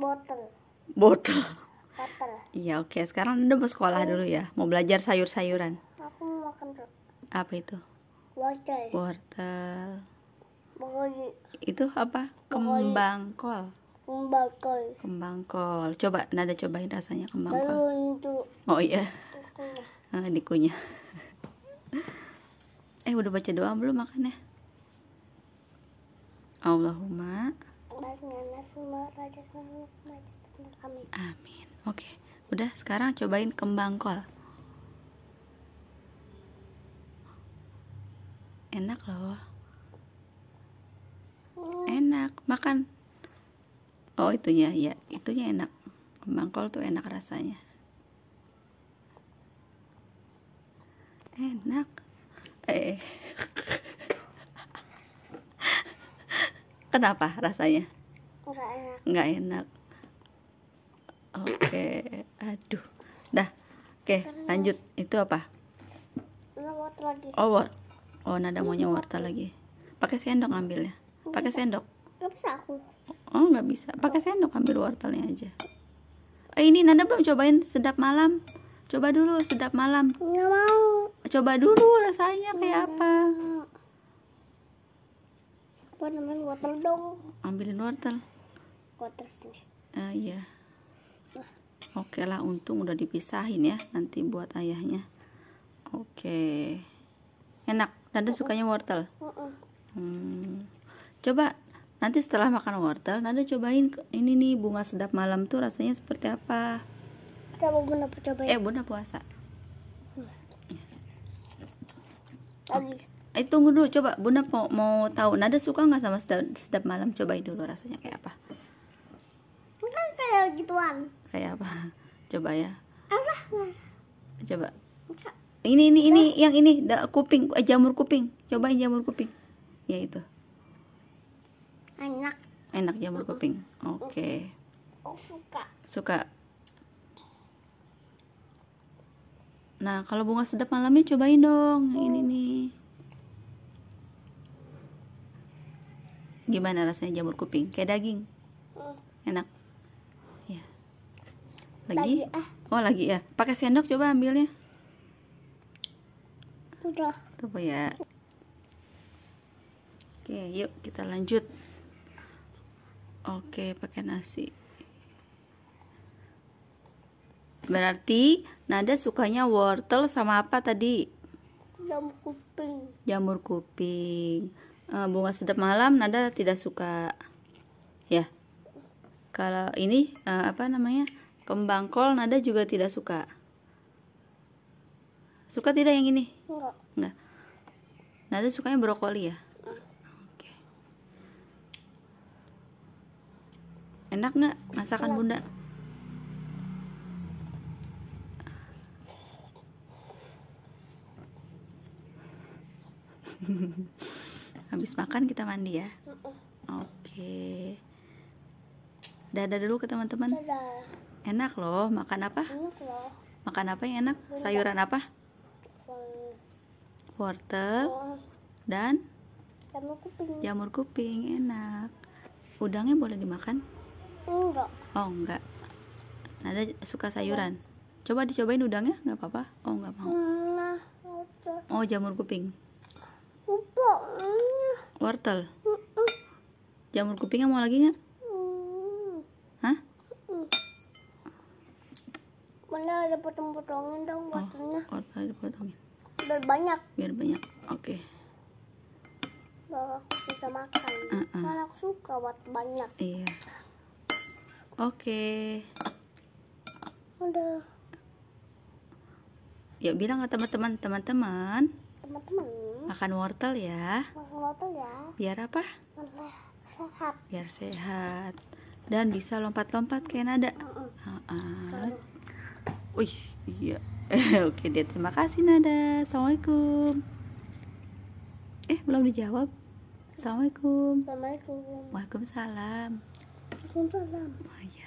Botol. Botol. Iya, oke. Okay. Sekarang udah mau sekolah dulu ya. Mau belajar sayur-sayuran. Aku mau makan dulu. Apa itu? Wortel. Wortel. Itu apa? Kembang kol. Kembang kol. Kembang kol. Coba Nada cobain rasanya kembang kol. itu oh iya. Dikunyah. Ah, dikunyah. eh udah baca doa belum makannya? Allahumma Amin. Oke, okay. udah sekarang cobain kembang kol. Enak loh. Enak, makan. Oh, itunya ya, itunya enak. Kembang kol tuh enak rasanya. Enak. Eh. eh. Kenapa rasanya? Enggak enak. Enggak enak. Oke, okay. aduh. Dah. Oke, okay, lanjut. Itu apa? lagi. Oh, wort. Oh, nada maunya wortel lagi. Pakai sendok ambilnya. Pakai sendok. Enggak bisa aku. Oh, nggak bisa. Pakai sendok ambil wortelnya aja. Eh, ini Nanda belum cobain sedap malam. Coba dulu sedap malam. Enggak mau. Coba dulu rasanya kayak apa apa namanya wortel dong ambilin wortel wortel sini uh, iya oke lah untung udah dipisahin ya nanti buat ayahnya oke enak Nanda uh -uh. sukanya wortel uh -uh. Hmm. coba nanti setelah makan wortel Nanda cobain ini nih bunga sedap malam tuh rasanya seperti apa coba bunda cobain eh bunda puasa lagi okay eh tunggu dulu coba bunda mau, mau tahu nada suka nggak sama sedap, sedap malam cobain dulu rasanya kayak apa kan kayak gituan kayak apa coba ya apa coba ini ini ini yang ini da, kuping eh, jamur kuping cobain jamur kuping ya itu enak enak jamur kuping oke okay. Oh, suka suka nah kalau bunga sedap malamnya cobain dong ini oh. nih gimana rasanya jamur kuping kayak daging hmm. enak ya lagi, lagi ah. oh lagi ya pakai sendok coba ambilnya udah coba ya oke yuk kita lanjut oke pakai nasi berarti Nada sukanya wortel sama apa tadi jamur kuping jamur kuping Eh, bunga sedap malam Nada tidak suka ya kalau ini eh, apa namanya kembang kol Nada juga tidak suka suka tidak yang ini enggak Nada sukanya brokoli ya enak nggak masakan bunda Mm-hmm. Habis makan kita mandi ya. Oke. Okay. Dadah dulu ke teman-teman. Enak loh, makan apa? Makan apa yang enak? Sayuran apa? Wortel dan jamur kuping. enak. Udangnya boleh dimakan? Enggak. Oh, enggak. Nada suka sayuran. Coba dicobain udangnya, nggak apa-apa? Oh, enggak mau. Oh, jamur kuping. Kuping wortel jamur kupingnya mau lagi nggak hah mana ada potong-potongin dong wortelnya oh, wortel dipotongin biar banyak biar banyak oke okay. aku bisa makan uh -uh. karena aku suka buat banyak iya oke okay. udah ya bilang ke teman-teman teman-teman teman-teman Makan wortel ya. Makan wortel ya. Biar apa? sehat. Biar sehat. Dan bisa lompat-lompat kayak nada. Uh Wih, iya. Oke deh, terima kasih Nada. Assalamualaikum. Eh, belum dijawab. Assalamualaikum. Assalamualaikum. Waalaikumsalam. Waalaikumsalam. Oh, iya.